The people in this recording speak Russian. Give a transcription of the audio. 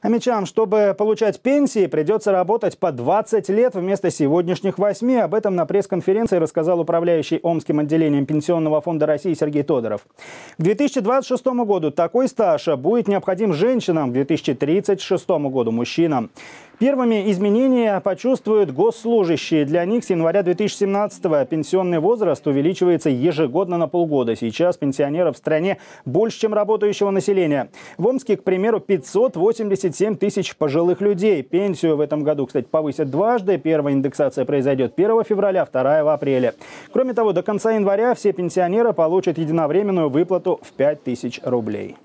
Амичам, чтобы получать пенсии, придется работать по 20 лет вместо сегодняшних 8. Об этом на пресс-конференции рассказал управляющий Омским отделением Пенсионного фонда России Сергей Тодоров. К 2026 году такой стаж будет необходим женщинам, к 2036 году мужчинам. Первыми изменения почувствуют госслужащие. Для них с января 2017-го пенсионный возраст увеличивается ежегодно на полгода. Сейчас пенсионеров в стране больше, чем работающего населения. В Омске, к примеру, 587 тысяч пожилых людей. Пенсию в этом году, кстати, повысят дважды. Первая индексация произойдет 1 февраля, вторая в апреле. Кроме того, до конца января все пенсионеры получат единовременную выплату в 5 тысяч рублей.